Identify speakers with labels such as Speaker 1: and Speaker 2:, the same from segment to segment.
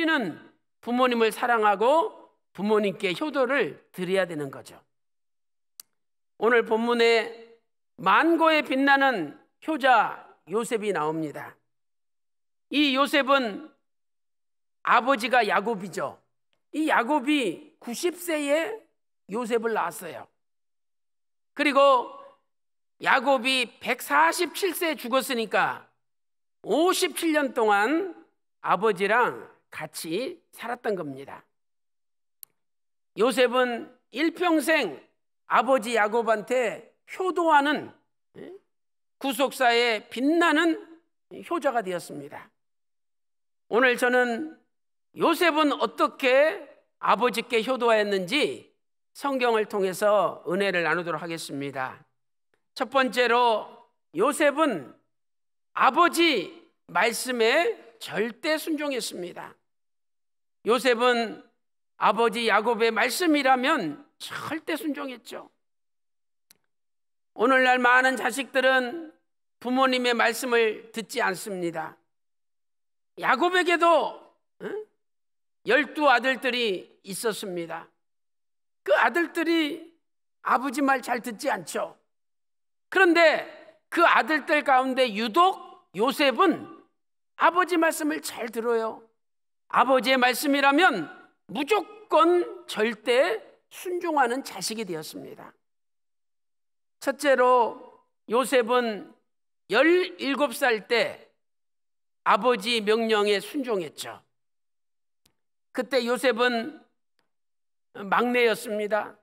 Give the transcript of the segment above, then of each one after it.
Speaker 1: 우리는 부모님을 사랑하고 부모님께 효도를 드려야 되는 거죠. 오늘 본문에 만고에 빛나는 효자 요셉이 나옵니다. 이 요셉은 아버지가 야곱이죠. 이 야곱이 90세에 요셉을 낳았어요. 그리고 야곱이 147세에 죽었으니까 57년 동안 아버지랑 같이 살았던 겁니다. 요셉은 일평생 아버지 야곱한테 효도하는 예, 구속사의 빛나는 효자가 되었습니다. 오늘 저는 요셉은 어떻게 아버지께 효도하였는지 성경을 통해서 은혜를 나누도록 하겠습니다. 첫 번째로 요셉은 아버지 말씀에 절대 순종했습니다. 요셉은 아버지 야곱의 말씀이라면 절대 순종했죠. 오늘날 많은 자식들은 부모님의 말씀을 듣지 않습니다. 야곱에게도 열두 아들들이 있었습니다. 그 아들들이 아버지 말 잘 듣지 않죠. 그런데 그 아들들 가운데 유독 요셉은 아버지 말씀을 잘 들어요. 아버지의 말씀이라면 무조건 절대 순종하는 자식이 되었습니다. 첫째로 요셉은 17살 때 아버지 명령에 순종했죠. 그때 요셉은 막내였습니다.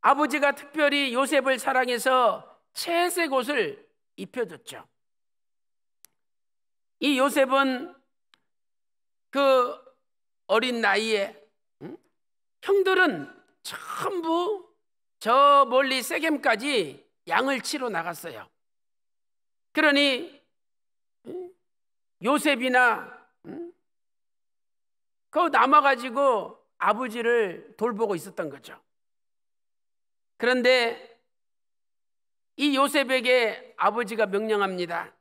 Speaker 1: 아버지가 특별히 요셉을 사랑해서 채색 옷을 입혀줬죠. 이 요셉은 그 어린 나이에 응? 형들은 전부 저 멀리 세겜까지 양을 치러 나갔어요. 그러니 응? 요셉이나 응? 그 남아가지고 아버지를 돌보고 있었던 거죠. 그런데 이 요셉에게 아버지가 명령합니다.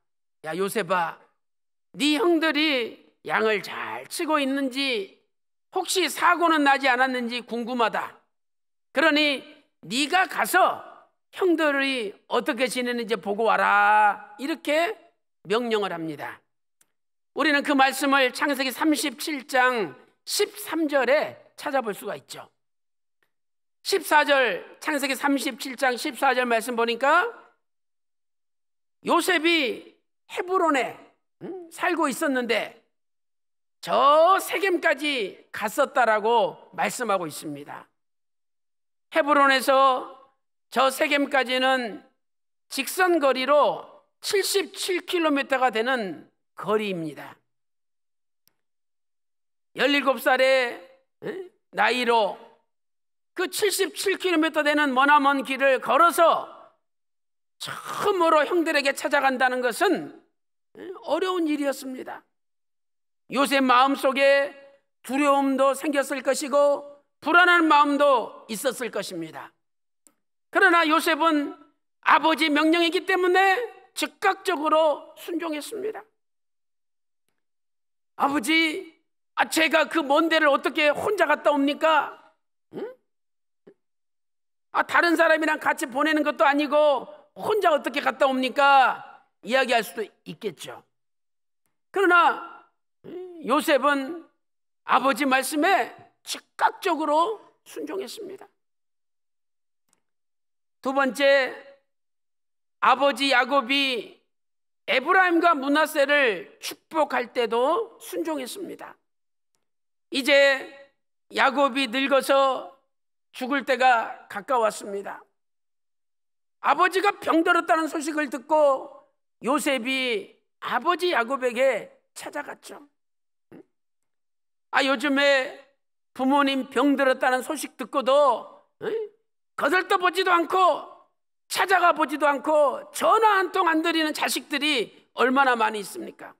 Speaker 1: 야 요셉아, 네 형들이 양을 잘잘 치고 있는지 혹시 사고는 나지 않았는지 궁금하다. 그러니 네가 가서 형들이 어떻게 지내는지 보고 와라. 이렇게 명령을 합니다. 우리는 그 말씀을 창세기 37장 13절에 찾아볼 수가 있죠. 14절 창세기 37장 14절 말씀 보니까 요셉이 헤브론에 음, 살고 있었는데 저 세겜까지 갔었다라고 말씀하고 있습니다. 헤브론에서 저 세겜까지는 직선 거리로 77km가 되는 거리입니다. 17살의 나이로 그 77km 되는 머나먼 길을 걸어서 처음으로 형들에게 찾아간다는 것은 어려운 일이었습니다. 요셉 마음속에 두려움도 생겼을 것이고 불안한 마음도 있었을 것입니다. 그러나 요셉은 아버지 명령이기 때문에 즉각적으로 순종했습니다. 아버지, 아 제가 그 먼 데를 어떻게 혼자 갔다 옵니까? 응? 아 다른 사람이랑 같이 보내는 것도 아니고 혼자 어떻게 갔다 옵니까? 이야기할 수도 있겠죠. 그러나 요셉은 아버지 말씀에 즉각적으로 순종했습니다. 두 번째, 아버지 야곱이 에브라임과 문하세를 축복할 때도 순종했습니다. 이제 야곱이 늙어서 죽을 때가 가까웠습니다. 아버지가 병들었다는 소식을 듣고 요셉이 아버지 야곱에게 찾아갔죠. 아 요즘에 부모님 병들었다는 소식 듣고도 거들떠 보지도 않고 찾아가 보지도 않고 전화 한 통 안 드리는 자식들이 얼마나 많이 있습니까?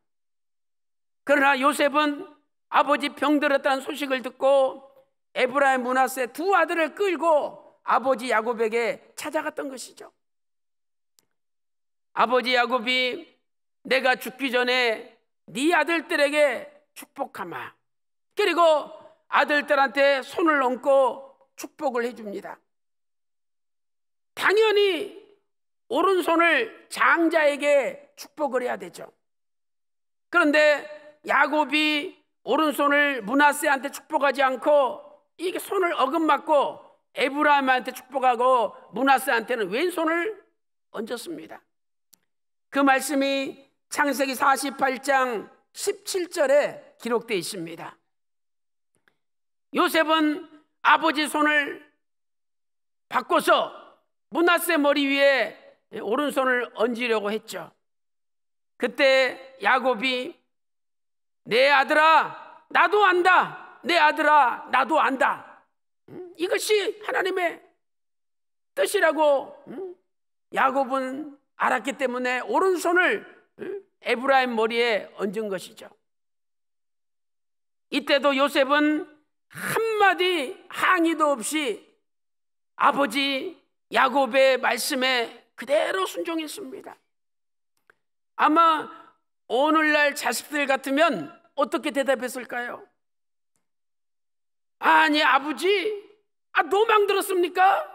Speaker 1: 그러나 요셉은 아버지 병들었다는 소식을 듣고 에브라임 문하세 두 아들을 끌고 아버지 야곱에게 찾아갔던 것이죠. 아버지 야곱이 내가 죽기 전에 네 아들들에게 축복하마. 그리고 아들들한테 손을 얹고 축복을 해줍니다. 당연히 오른손을 장자에게 축복을 해야 되죠. 그런데 야곱이 오른손을 문하세한테 축복하지 않고 이게 손을 어긋맞고 에브라임한테 축복하고 문하세한테는 왼손을 얹었습니다. 그 말씀이 창세기 48장 17절에 기록되어 있습니다. 요셉은 아버지 손을 바꿔서 문하세 머리 위에 오른손을 얹으려고 했죠. 그때 야곱이 내 아들아 나도 안다. 내 아들아 나도 안다. 음, 이것이 하나님의 뜻이라고 음, 야곱은 알았기 때문에 오른손을 음, 에브라임 머리에 얹은 것이죠. 이때도 요셉은 한마디 항의도 없이 아버지 야곱의 말씀에 그대로 순종했습니다. 아마 오늘날 자식들 같으면 어떻게 대답했을까요? 아니 아버지 아도망 들었습니까?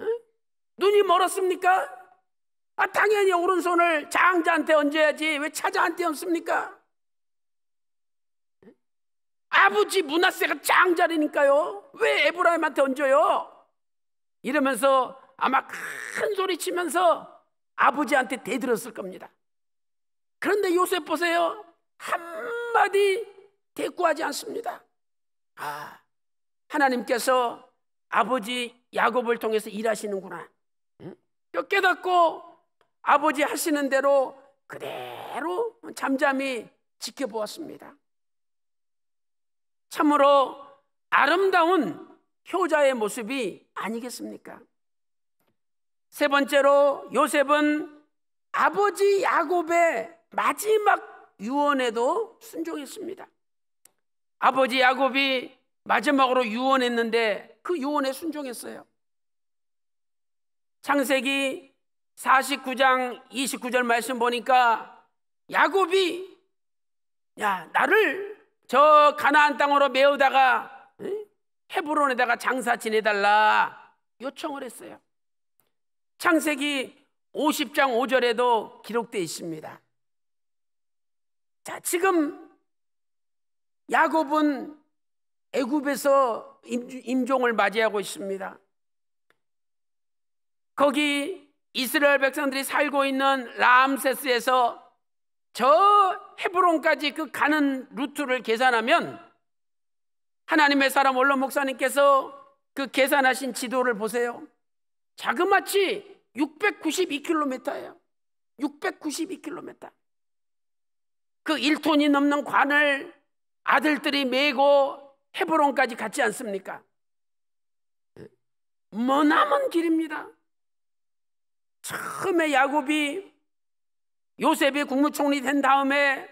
Speaker 1: 응? 눈이 멀었습니까? 아 당연히 오른손을 장자한테 얹어야지 왜 차자한테 얹습니까? 아버지 문화세가 짱자리니까요. 왜 에브라임한테 얹어요? 이러면서 아마 큰 소리 치면서 아버지한테 대들었을 겁니다. 그런데 요셉 보세요. 한마디 대꾸하지 않습니다. 아, 하나님께서 아버지 야곱을 통해서 일하시는구나. 응? 깨닫고 아버지 하시는 대로 그대로 잠잠히 지켜보았습니다. 참으로 아름다운 효자의 모습이 아니겠습니까? 세 번째로 요셉은 아버지 야곱의 마지막 유언에도 순종했습니다. 아버지 야곱이 마지막으로 유언했는데 그 유언에 순종했어요. 창세기 49장 29절 말씀 보니까 야곱이 야 나를 저 가나안 땅으로 메우다가 헤브론에다가 장사 지내달라 요청을 했어요. 창세기 50장 5절에도 기록되어 있습니다. 자, 지금 야곱은 애굽에서 임종을 맞이하고 있습니다. 거기 이스라엘 백성들이 살고 있는 라암세스에서 저 헤브론까지 그 가는 루트를 계산하면 하나님의 사람 원로 목사님께서 그 계산하신 지도를 보세요. 자그마치 692km예요. 692km. 그 1톤이 넘는 관을 아들들이 메고 헤브론까지 갔지 않습니까? 머나먼 길입니다. 처음에 야곱이 요셉이 국무총리 된 다음에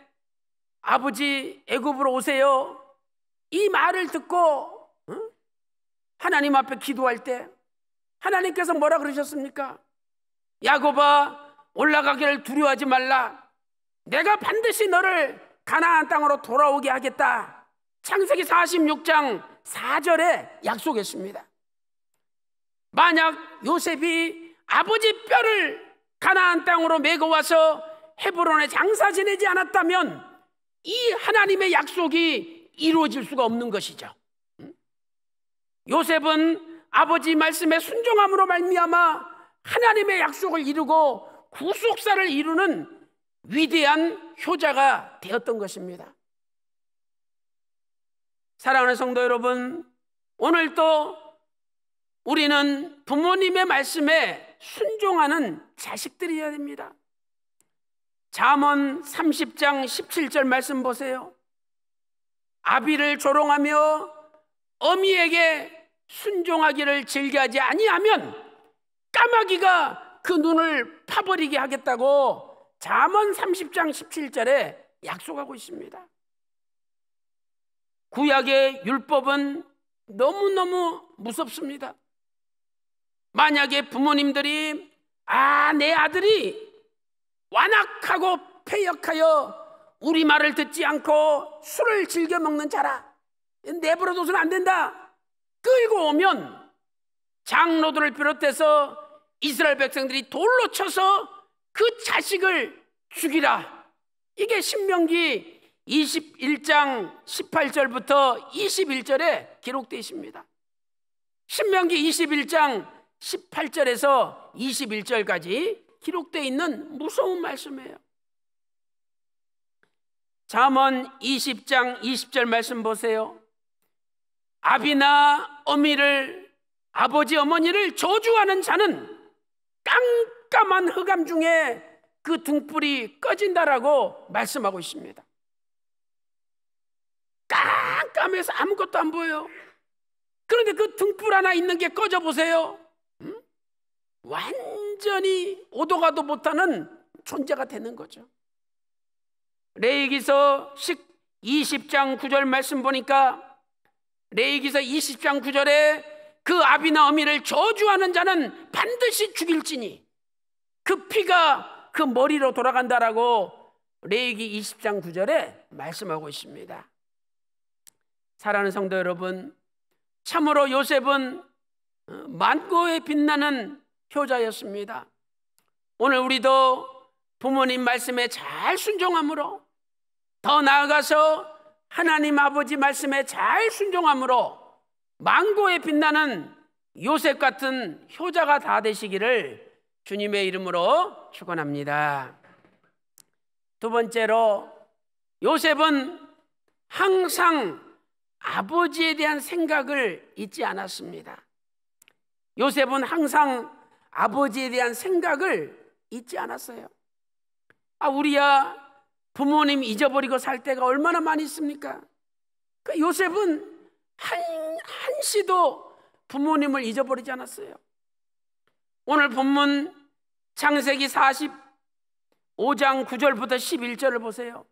Speaker 1: 아버지 애굽으로 오세요. 이 말을 듣고 어? 하나님 앞에 기도할 때 하나님께서 뭐라 그러셨습니까? 야곱아 올라가기를 두려워하지 말라. 내가 반드시 너를 가나안 땅으로 돌아오게 하겠다. 창세기 46장 4절에 약속했습니다. 만약 요셉이 아버지 뼈를 가나안 땅으로 메고 와서 헤브론에 장사 지내지 않았다면 이 하나님의 약속이 이루어질 수가 없는 것이죠. 요셉은 아버지 말씀에 순종함으로 말미암아 하나님의 약속을 이루고 구속사를 이루는 위대한 효자가 되었던 것입니다. 사랑하는 성도 여러분, 오늘도 우리는 부모님의 말씀에 순종하는 자식들이어야 됩니다. 잠언 30장 17절 말씀 보세요. 아비를 조롱하며 어미에게 순종하기를 즐겨하지 아니하면 까마귀가 그 눈을 파버리게 하겠다고 잠언 30장 17절에 약속하고 있습니다. 구약의 율법은 너무너무 무섭습니다. 만약에 부모님들이 아, 내 아들이 완악하고 폐역하여 우리 말을 듣지 않고 술을 즐겨 먹는 자라. 내버려둬서는 안 된다. 끌고 오면 장로들을 비롯해서 이스라엘 백성들이 돌로 쳐서 그 자식을 죽이라. 이게 신명기 21장 18절부터 21절에 기록되어 있습니다. 신명기 21장 18절에서 21절까지 기록되어 있는 무서운 말씀이에요. 잠언 20장 20절 말씀 보세요. 아비나 어미를 아버지 어머니를 저주하는 자는 깜깜한 흑암 중에 그 등불이 꺼진다라고 말씀하고 있습니다. 깜깜해서 아무것도 안 보여. 그런데 그 등불 하나 있는 게 꺼져 보세요. 음? 완 완전히 오도가도 못하는 존재가 되는 거죠. 레이기서 20장 9절 말씀 보니까 레이기서 20장 9절에 그 아비나 어미를 저주하는 자는 반드시 죽일지니 그 피가 그 머리로 돌아간다라고 레이기 20장 9절에 말씀하고 있습니다. 사랑하는 성도 여러분, 참으로 요셉은 어, 만고에 빛나는 효자였습니다 오늘 우리도 부모님 말씀에 잘 순종함으로 더 나아가서 하나님 아버지 말씀에 잘 순종함으로 망고에 빛나는 요셉 같은 효자가 다 되시기를 주님의 이름으로 축원합니다. 두 번째로 요셉은 항상 아버지에 대한 생각을 잊지 않았습니다. 요셉은 항상 아버지에 대한 생각을 잊지 않았어요. 아, 우리야 부모님 잊어버리고 살 때가 얼마나 많이 있습니까? 그 요셉은 한, 한시도 부모님을 잊어버리지 않았어요. 오늘 본문 창세기 45장 9절부터 11절을 보세요.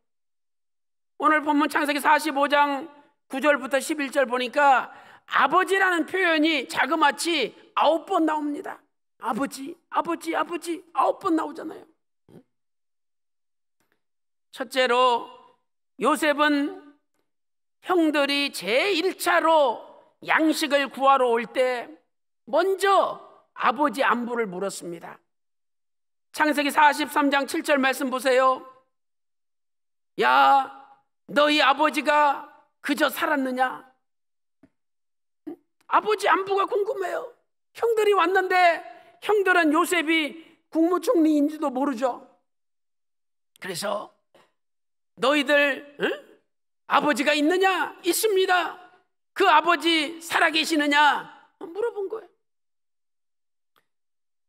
Speaker 1: 오늘 본문 창세기 45장 9절부터 11절 보니까 아버지라는 표현이 자그마치 아홉 번 나옵니다. 아버지, 아버지, 아버지 아홉 번 나오잖아요. 첫째로 요셉은 형들이 제1차로 양식을 구하러 올 때 먼저 아버지 안부를 물었습니다. 창세기 43장 7절 말씀 보세요. 야, 너희 아버지가 그저 살았느냐? 아버지 안부가 궁금해요. 형들이 왔는데 형들은 요셉이 국무총리인지도 모르죠. 그래서 너희들 응? 아버지가 있느냐? 있습니다. 그 아버지 살아계시느냐? 물어본 거예요.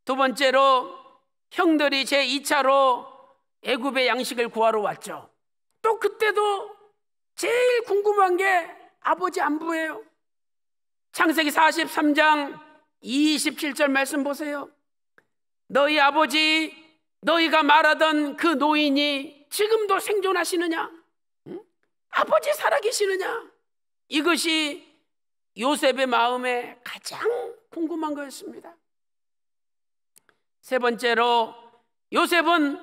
Speaker 1: 두 번째로 형들이 제 2차로 애굽의 양식을 구하러 왔죠. 또 그때도 제일 궁금한 게 아버지 안부예요. 창세기 43장 27절 말씀 보세요. 너희 아버지, 너희가 말하던 그 노인이 지금도 생존하시느냐? 응? 아버지 살아계시느냐? 이것이 요셉의 마음에 가장 궁금한 거였습니다. 세 번째로 요셉은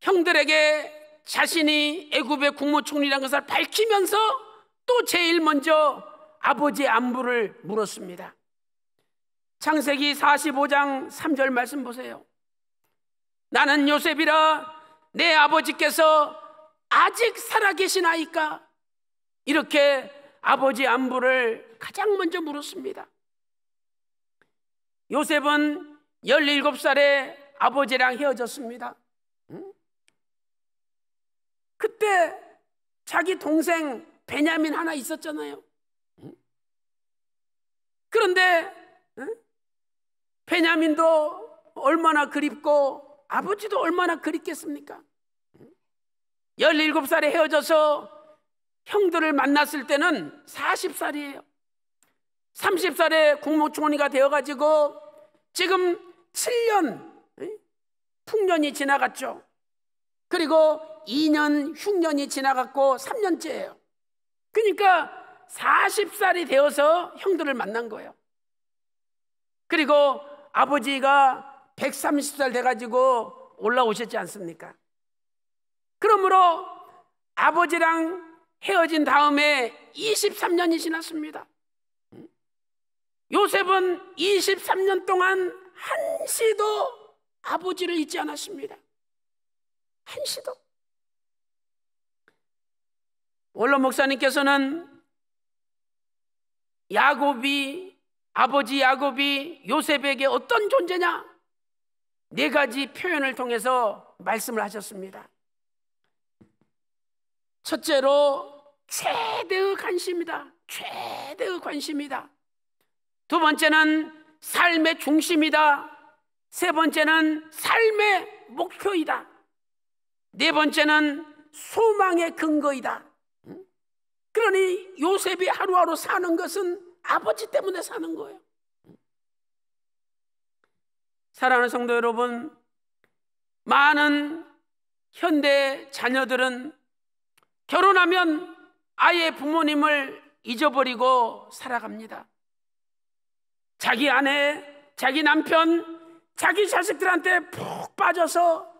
Speaker 1: 형들에게 자신이 애굽의 국무총리라는 것을 밝히면서 또 제일 먼저 아버지 안부를 물었습니다. 창세기 45장 3절 말씀 보세요. 나는 요셉이라 내 아버지께서 아직 살아계시나이까? 이렇게 아버지 안부를 가장 먼저 물었습니다. 요셉은 17살에 아버지랑 헤어졌습니다. 그때 자기 동생 베냐민 하나 있었잖아요. 그런데 베냐민도 얼마나 그립고 아버지도 얼마나 그립겠습니까? 17살에 헤어져서 형들을 만났을 때는 40살이에요. 30살에 국무총리가 되어가지고 지금 7년 풍년이 지나갔죠. 그리고 2년 흉년이 지나갔고 3년째예요. 그러니까 40살이 되어서 형들을 만난 거예요. 그리고 아버지가 130살 돼가지고 올라오셨지 않습니까? 그러므로 아버지랑 헤어진 다음에 23년이 지났습니다. 요셉은 23년 동안 한시도 아버지를 잊지 않았습니다. 한시도. 원로 목사님께서는 야곱이 아버지 야곱이 요셉에게 어떤 존재냐? 네 가지 표현을 통해서 말씀을 하셨습니다. 첫째로 최대의 관심이다. 최대의 관심이다. 두 번째는 삶의 중심이다. 세 번째는 삶의 목표이다. 네 번째는 소망의 근거이다. 그러니 요셉이 하루하루 사는 것은 아버지 때문에 사는 거예요. 사랑하는 성도 여러분, 많은 현대 자녀들은 결혼하면 아예 부모님을 잊어버리고 살아갑니다. 자기 아내, 자기 남편, 자기 자식들한테 푹 빠져서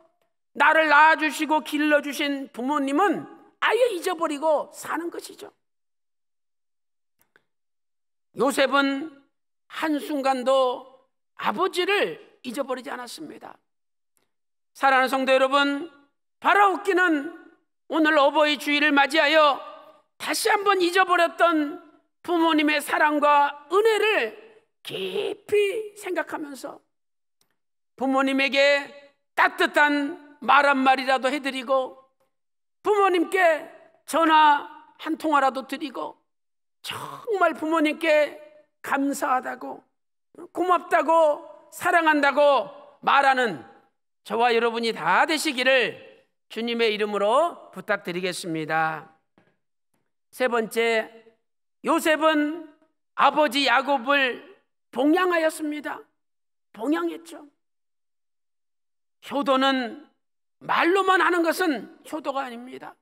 Speaker 1: 나를 낳아주시고 길러주신 부모님은 아예 잊어버리고 사는 것이죠. 요셉은 한순간도 아버지를 잊어버리지 않았습니다. 사랑하는 성도 여러분, 바라옵기는 오늘 어버이 주일을 맞이하여 다시 한번 잊어버렸던 부모님의 사랑과 은혜를 깊이 생각하면서 부모님에게 따뜻한 말 한마디라도 해드리고 부모님께 전화 한 통화라도 드리고 정말 부모님께 감사하다고 고맙다고 사랑한다고 말하는 저와 여러분이 다 되시기를 주님의 이름으로 부탁드리겠습니다. 세 번째, 요셉은 아버지 야곱을 봉양하였습니다. 봉양했죠. 효도는 말로만 하는 것은 효도가 아닙니다.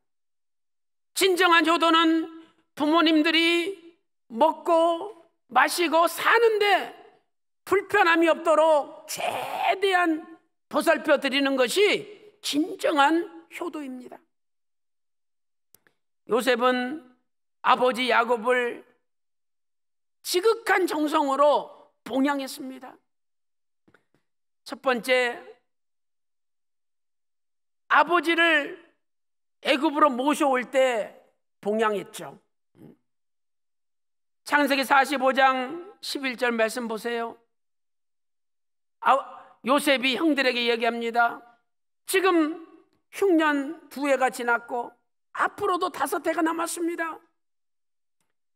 Speaker 1: 진정한 효도는 부모님들이 먹고 마시고 사는데 불편함이 없도록 최대한 보살펴 드리는 것이 진정한 효도입니다. 요셉은 아버지 야곱을 지극한 정성으로 봉양했습니다. 첫 번째 아버지를 애굽으로 모셔올 때 봉양했죠. 창세기 45장 11절 말씀 보세요. 아, 요셉이 형들에게 얘기합니다. 지금 흉년 두 해가 지났고 앞으로도 다섯 해가 남았습니다.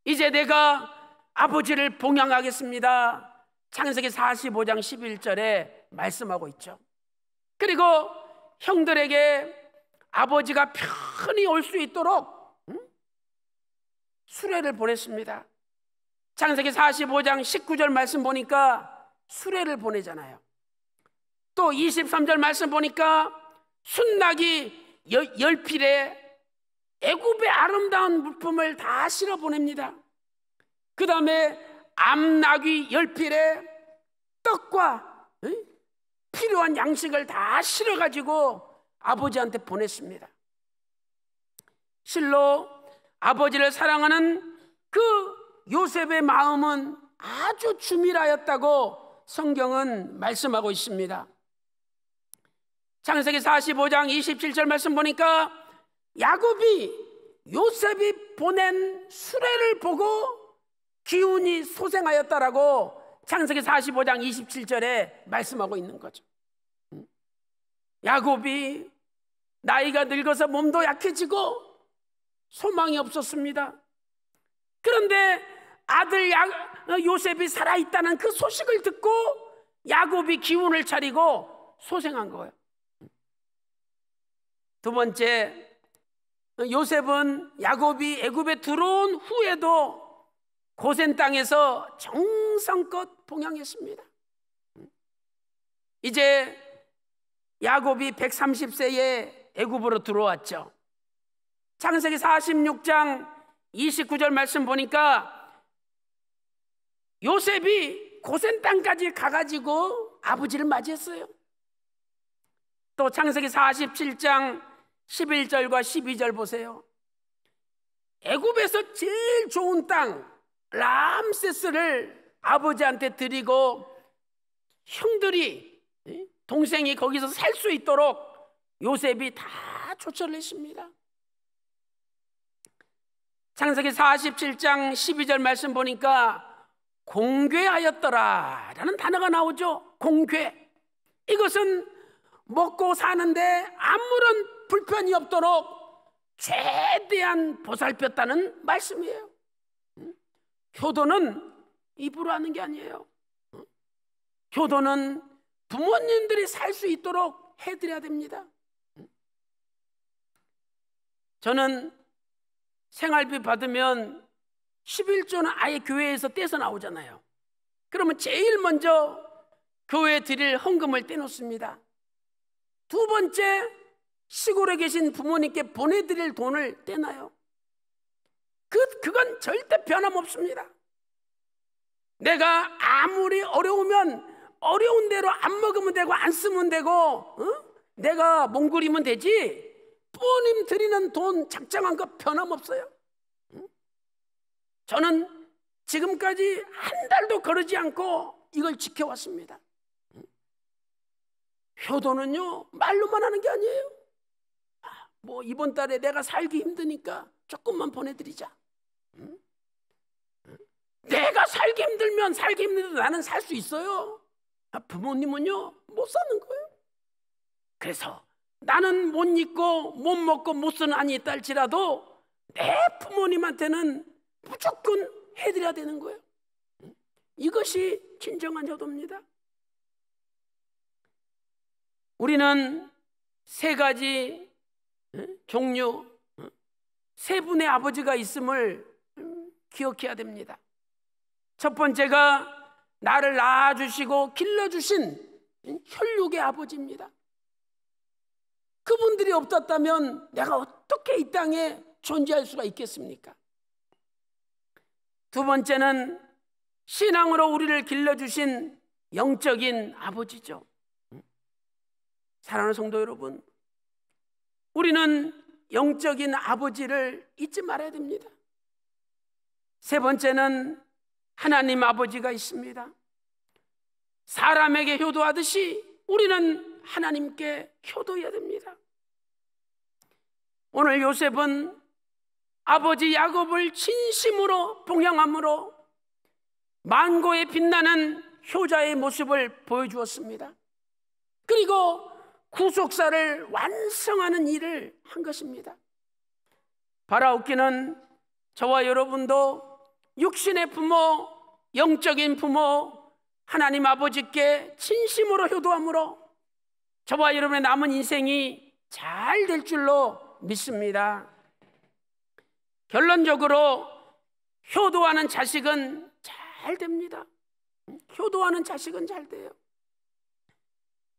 Speaker 1: 이제 내가 아버지를 봉양하겠습니다. 창세기 45장 11절에 말씀하고 있죠. 그리고 형들에게 아버지가 편히 올 수 있도록 수레를 보냈습니다. 창세기 45장 19절 말씀 보니까 수레를 보내잖아요. 또 23절 말씀 보니까 순나기 열 필에 애굽의 아름다운 물품을 다 실어 보냅니다. 그 다음에 암나귀 열 필에 떡과 필요한 양식을 다 실어 가지고 아버지한테 보냈습니다. 실로 아버지를 사랑하는 그 요셉의 마음은 아주 주밀하였다고 성경은 말씀하고 있습니다. 창세기 45장 27절 말씀 보니까 야곱이 요셉이 보낸 수레를 보고 기운이 소생하였다라고 창세기 45장 27절에 말씀하고 있는 거죠. 야곱이 나이가 늙어서 몸도 약해지고 소망이 없었습니다. 그런데 아들 야, 어, 요셉이 살아있다는 그 소식을 듣고 야곱이 기운을 차리고 소생한 거예요. 두 번째, 어, 요셉은 야곱이 애굽에 들어온 후에도 고센 땅에서 정성껏 봉양했습니다. 이제 야곱이 130세에 애굽으로 들어왔죠. 창세기 46장 29절 말씀 보니까 요셉이 고센 땅까지 가가지고 아버지를 맞이했어요. 또 창세기 47장 11절과 12절 보세요. 애굽에서 제일 좋은 땅 람세스를 아버지한테 드리고 형들이 예, 동생이 거기서 살 수 있도록 요셉이 다 조처를 했습니다. 창세기 47장 12절 말씀 보니까 공괴하였더라 라는 단어가 나오죠. 공괴. 이것은 먹고 사는데 아무런 불편이 없도록 최대한 보살폈다는 말씀이에요. 효도는 입으로 하는 게 아니에요. 효도는 부모님들이 살 수 있도록 해드려야 됩니다. 저는 생활비 받으면 11조는 아예 교회에서 떼서 나오잖아요. 그러면 제일 먼저 교회에 드릴 헌금을 떼놓습니다. 두 번째 시골에 계신 부모님께 보내드릴 돈을 떼나요 그, 그건 절대 변함없습니다. 내가 아무리 어려우면 어려운 대로 안 먹으면 되고 안 쓰면 되고 어? 내가 몽그리면 되지 부모님 드리는 돈 작정한 거 변함없어요. 저는 지금까지 한 달도 거르지 않고 이걸 지켜왔습니다. 효도는요, 말로만 하는 게 아니에요. 아, 뭐, 이번 달에 내가 살기 힘드니까 조금만 보내드리자. 내가 살기 힘들면 살기 힘들어 나는 살 수 있어요. 아, 부모님은요, 못 사는 거예요. 그래서 나는 못 입고, 못 먹고, 못 쓰는 아니 딸지라도 내 부모님한테는 무조건 해드려야 되는 거예요. 이것이 진정한 효도입니다. 우리는 세 가지 종류, 세 분의 아버지가 있음을 음, 기억해야 됩니다. 첫 번째가 나를 낳아주시고 길러주신 혈육의 아버지입니다. 그분들이 없었다면 내가 어떻게 이 땅에 존재할 수가 있겠습니까? 두 번째는 신앙으로 우리를 길러주신 영적인 아버지죠. 사랑하는 성도 여러분, 우리는 영적인 아버지를 잊지 말아야 됩니다. 세 번째는 하나님 아버지가 있습니다. 사람에게 효도하듯이 우리는 하나님께 효도해야 됩니다. 오늘 요셉은 아버지 야곱을 진심으로 봉양함으로 만고에 빛나는 효자의 모습을 보여주었습니다. 그리고 구속사를 완성하는 일을 한 것입니다. 바라웃기는 저와 여러분도 육신의 부모, 영적인 부모, 하나님 아버지께 진심으로 효도함으로 저와 여러분의 남은 인생이 잘 될 줄로 믿습니다. 결론적으로 효도하는 자식은 잘 됩니다. 효도하는 자식은 잘 돼요.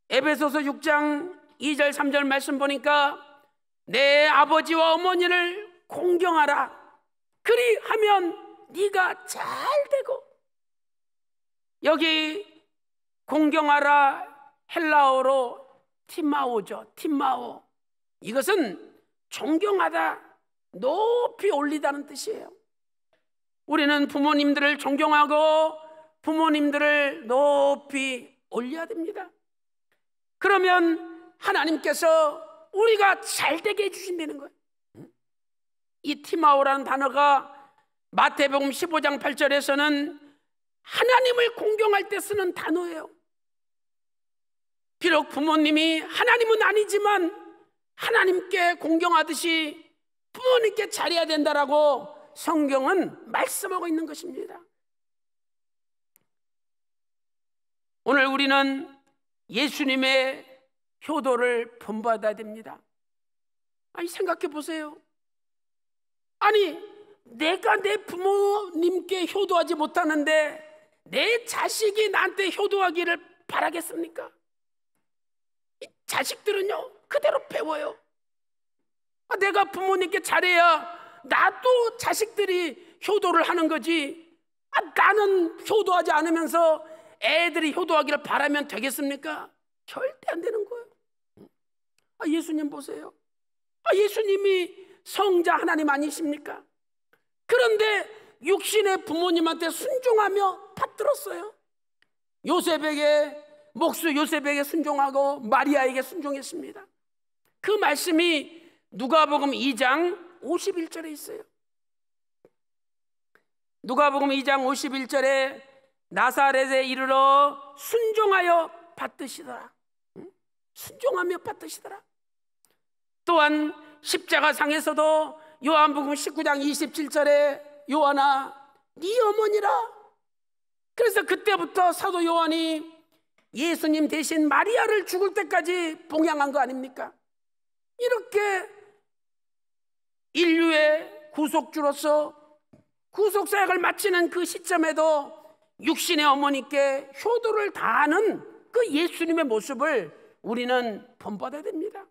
Speaker 1: 에베소서 6장 2절 3절 말씀 보니까 내 아버지와 어머니를 공경하라. 그리하면 네가 잘 되고 여기 공경하라 헬라어로 티마오죠. 티마오. 이것은 존경하다, 높이 올리다는 뜻이에요. 우리는 부모님들을 존경하고 부모님들을 높이 올려야 됩니다. 그러면 하나님께서 우리가 잘 되게 해주신다는 거예요. 이 티마오라는 단어가 마태복음 15장 8절에서는 하나님을 공경할 때 쓰는 단어예요. 비록 부모님이 하나님은 아니지만 하나님께 공경하듯이 부모님께 잘해야 된다라고 성경은 말씀하고 있는 것입니다. 오늘 우리는 예수님의 효도를 본받아야 됩니다. 아니 생각해 보세요. 아니 내가 내 부모님께 효도하지 못하는데 내 자식이 나한테 효도하기를 바라겠습니까? 이 자식들은요 그대로 배워요. 아, 내가 부모님께 잘해야 나도 자식들이 효도를 하는 거지. 아, 나는 효도하지 않으면서 애들이 효도하기를 바라면 되겠습니까? 절대 안 되는 거예요. 아, 예수님 보세요. 아, 예수님이 성자 하나님 아니십니까? 그런데 육신의 부모님한테 순종하며 받들었어요. 요셉에게 목수 요셉에게 순종하고 마리아에게 순종했습니다. 그 말씀이 누가복음 2장 51절에 있어요. 누가복음 2장 51절에 나사렛에 이르러 순종하여 받으시더라. 순종하며 받으시더라. 또한 십자가상에서도 요한복음 19장 27절에 요한아 네 어머니라. 그래서 그때부터 사도 요한이 예수님 대신 마리아를 죽을 때까지 봉양한 거 아닙니까? 이렇게 인류의 구속주로서 구속사역을 마치는 그 시점에도 육신의 어머니께 효도를 다하는 그 예수님의 모습을 우리는 본받아야 됩니다.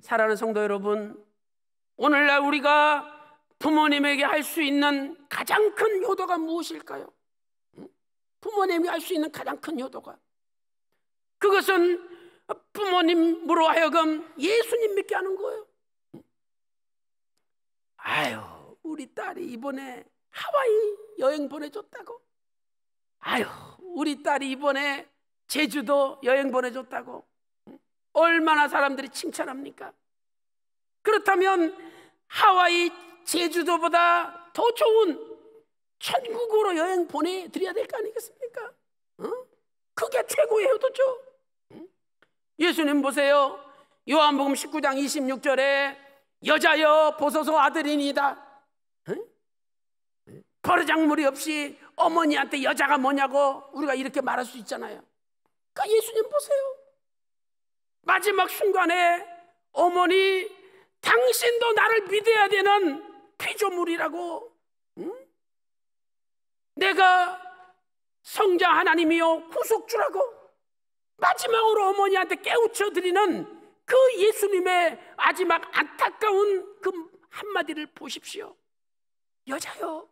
Speaker 1: 사랑하는 성도 여러분, 오늘날 우리가 부모님에게 할 수 있는 가장 큰 효도가 무엇일까요? 부모님이 할 수 있는 가장 큰 효도가 그것은 부모님으로 하여금 예수님 믿게 하는 거예요. 아유 우리 딸이 이번에 하와이 여행 보내줬다고 아유 우리 딸이 이번에 제주도 여행 보내줬다고 얼마나 사람들이 칭찬합니까? 그렇다면 하와이 제주도보다 더 좋은 천국으로 여행 보내드려야 될 거 아니겠습니까? 어? 그게 최고의 효도죠. 예수님 보세요. 요한복음 19장 26절에 여자여 보소서 아들이니다. 버르장물이 없이 어머니한테 여자가 뭐냐고 우리가 이렇게 말할 수 있잖아요. 그러니까 예수님 보세요. 마지막 순간에 어머니 당신도 나를 믿어야 되는 피조물이라고 응? 내가 성자 하나님이요 구속주라고 마지막으로 어머니한테 깨우쳐 드리는 그 예수님의 마지막 안타까운 그 한마디를 보십시오. 여자요,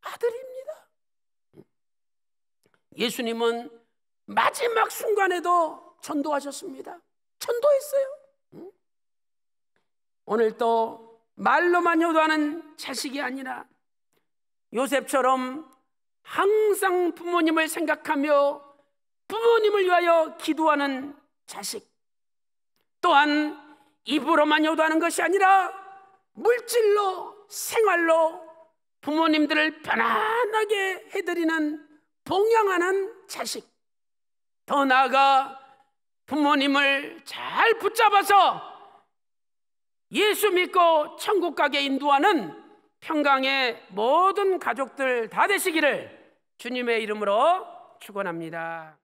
Speaker 1: 아들입니다. 예수님은 마지막 순간에도 전도하셨습니다. 전도했어요. 오늘 또 말로만 효도하는 자식이 아니라 요셉처럼 항상 부모님을 생각하며 부모님을 위하여 기도하는 자식 또한 입으로만 효도하는 것이 아니라 물질로 생활로 부모님들을 편안하게 해드리는 봉양하는 자식 더 나아가 부모님을 잘 붙잡아서 예수 믿고 천국 가게 인도하는 평강의 모든 가족들 다 되시기를 주님의 이름으로 축원합니다.